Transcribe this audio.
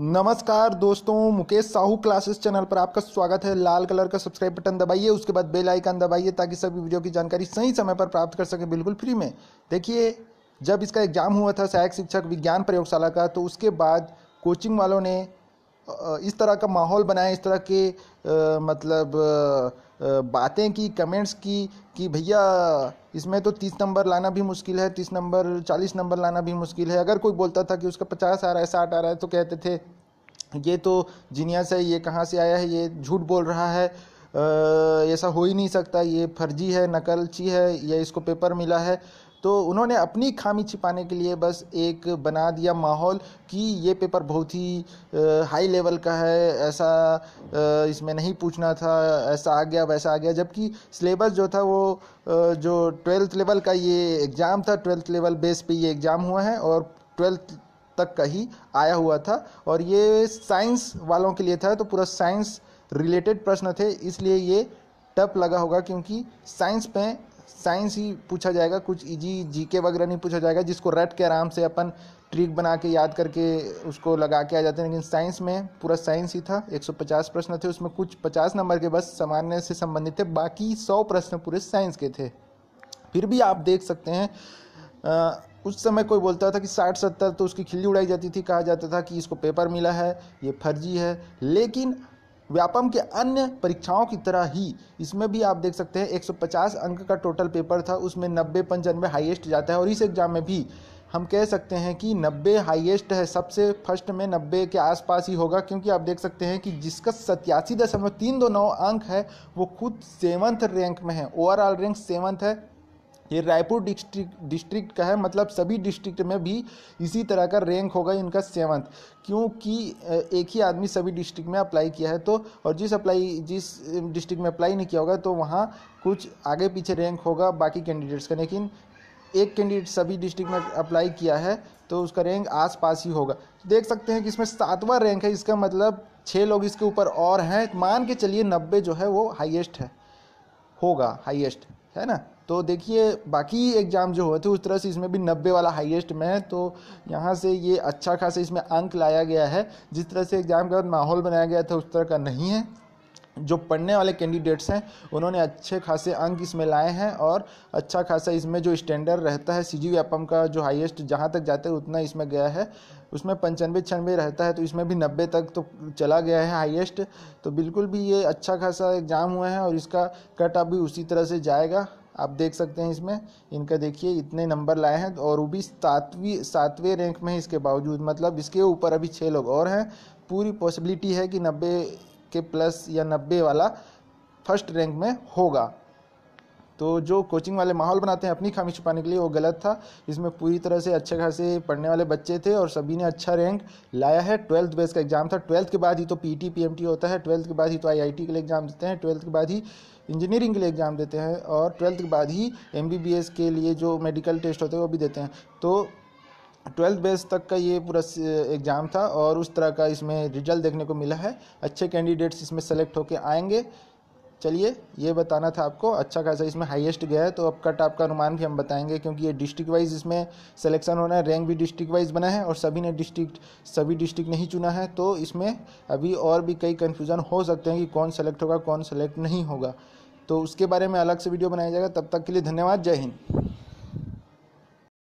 नमस्कार दोस्तों Mukesh Sahu classes channel पर आपका स्वागत है लाल कलर का सब्सक्राइब बटन दबाइए उसके बाद बेल आइकन दबाइए ताकि सभी वीडियो की जानकारी सही समय पर प्राप्त कर सकें बिल्कुल फ्री में देखिए जब इसका एग्जाम हुआ था सहायक शिक्षक विज्ञान प्रयोगशाला का तो उसके बाद कोचिंग वालों ने इस तरह का माहौल बनाए इस तरह के आ, मतलब बातें की कमेंट्स की कि भैया इसमें तो तीस नंबर लाना भी मुश्किल है तीस नंबर चालीस नंबर लाना भी मुश्किल है अगर कोई बोलता था कि उसका पचास आ रहा है साठ आ रहा है तो कहते थे ये तो जीनियस है ये कहाँ से आया है ये झूठ बोल रहा है ऐसा हो ही नहीं सकता ये फर्जी है नकलची है या इसको पेपर मिला है तो उन्होंने अपनी खामी छिपाने के लिए बस एक बना दिया माहौल कि ये पेपर बहुत ही हाई लेवल का है ऐसा इसमें नहीं पूछना था ऐसा आ गया वैसा आ गया जबकि सिलेबस जो था वो जो ट्वेल्थ लेवल का ये एग्ज़ाम था ट्वेल्थ लेवल बेस पे ये एग्ज़ाम हुआ है और ट्वेल्थ तक का ही आया हुआ था और ये साइंस वालों के लिए था तो पूरा साइंस रिलेटेड प्रश्न थे इसलिए ये टप लगा होगा क्योंकि साइंस में साइंस ही पूछा जाएगा कुछ इजी जीके वगैरह नहीं पूछा जाएगा जिसको रट के आराम से अपन ट्रिक बना के याद करके उसको लगा के आ जाते हैं लेकिन साइंस में पूरा साइंस ही था 150 प्रश्न थे उसमें कुछ 50 नंबर के बस सामान्य से संबंधित थे बाकी 100 प्रश्न पूरे साइंस के थे फिर भी आप देख सकते हैं आ, उस समय कोई बोलता था कि साठ सत्तर तो उसकी खिल्ली उड़ाई जाती थी कहा जाता था कि इसको पेपर मिला है ये फर्जी है लेकिन व्यापम के अन्य परीक्षाओं की तरह ही इसमें भी आप देख सकते हैं 150 अंक का टोटल पेपर था उसमें नब्बे पंचानवे हाईएस्ट जाता है और इस एग्ज़ाम में भी हम कह सकते हैं कि नब्बे हाईएस्ट है सबसे फर्स्ट में नब्बे के आसपास ही होगा क्योंकि आप देख सकते हैं कि जिसका सत्यासी दशमलव तीन दो नौ अंक है वो खुद सेवंथ रैंक में है ओवरऑल रैंक सेवन्थ है ये रायपुर डिस्ट्रिक्ट डिस्ट्रिक्ट का है मतलब सभी डिस्ट्रिक्ट में भी इसी तरह का रैंक होगा इनका सेवन्थ क्योंकि एक ही आदमी सभी डिस्ट्रिक्ट में अप्लाई किया है तो और जिस अप्लाई जिस डिस्ट्रिक्ट में अप्लाई नहीं किया होगा तो वहाँ कुछ आगे पीछे रैंक होगा बाकी कैंडिडेट्स का लेकिन एक कैंडिडेट सभी डिस्ट्रिक्ट में अप्लाई किया है तो उसका रैंक आसपास ही होगा देख सकते हैं कि इसमें सातवां रैंक है इसका मतलब छः लोग इसके ऊपर और हैं मान के चलिए नब्बे जो है वो हाईएस्ट है होगा हाईएस्ट है ना तो देखिए बाकी एग्ज़ाम जो हुए थे उस तरह से इसमें भी नब्बे वाला हाईएस्ट में है तो यहाँ से ये अच्छा खासा इसमें अंक लाया गया है जिस तरह से एग्ज़ाम के बाद माहौल बनाया गया था उस तरह का नहीं है जो पढ़ने वाले कैंडिडेट्स हैं उन्होंने अच्छे खासे अंक इसमें लाए हैं और अच्छा खासा इसमें जो स्टैंडर्ड रहता है सी जी का जो हाईएस्ट जहाँ तक जाते हैं उतना इसमें गया है उसमें पंचानवे छानवे रहता है तो इसमें भी नब्बे तक तो चला गया है हाईएस्ट तो बिल्कुल भी ये अच्छा खासा एग्ज़ाम हुआ है और इसका कट अप भी उसी तरह से जाएगा आप देख सकते हैं इसमें इनका देखिए इतने नंबर लाए हैं और वो भी सातवीं सातवें रैंक में इसके बावजूद मतलब इसके ऊपर अभी छः लोग और हैं पूरी पॉसिबिलिटी है कि नब्बे के प्लस या नब्बे वाला फर्स्ट रैंक में होगा तो जो कोचिंग वाले माहौल बनाते हैं अपनी खामी छुपाने के लिए वो गलत था इसमें पूरी तरह से अच्छे खासे पढ़ने वाले बच्चे थे और सभी ने अच्छा रैंक लाया है ट्वेल्थ बेस का एग्जाम था ट्वेल्थ के बाद ही तो P T P M T होता है ट्वेल्थ के बाद ही तो आई आई टी के लिए एग्जाम देते हैं ट्वेल्थ के बाद ही इंजीनियरिंग के लिए एग्जाम देते हैं और ट्वेल्थ के बाद ही एम बी बी एस के लिए जो मेडिकल टेस्ट होते हैं वो भी देते हैं तो ट्वेल्थ बेस तक का ये पूरा एग्ज़ाम था और उस तरह का इसमें रिजल्ट देखने को मिला है अच्छे कैंडिडेट्स इसमें सेलेक्ट होकर आएंगे चलिए ये बताना था आपको अच्छा खासा इसमें हाईएस्ट गया है तो अब कट आपका अनुमान भी हम बताएंगे क्योंकि ये डिस्ट्रिक्ट वाइज इसमें सिलेक्शन होना है रैंक भी डिस्ट्रिक्ट वाइज बना है और सभी ने डिस्ट्रिक्ट सभी डिस्ट्रिक्ट नहीं चुना है तो इसमें अभी और भी कई कन्फ्यूज़न हो सकते हैं कि कौन सेलेक्ट होगा कौन सेलेक्ट नहीं होगा तो उसके बारे में अलग से वीडियो बनाया जाएगा तब तक के लिए धन्यवाद जय हिंद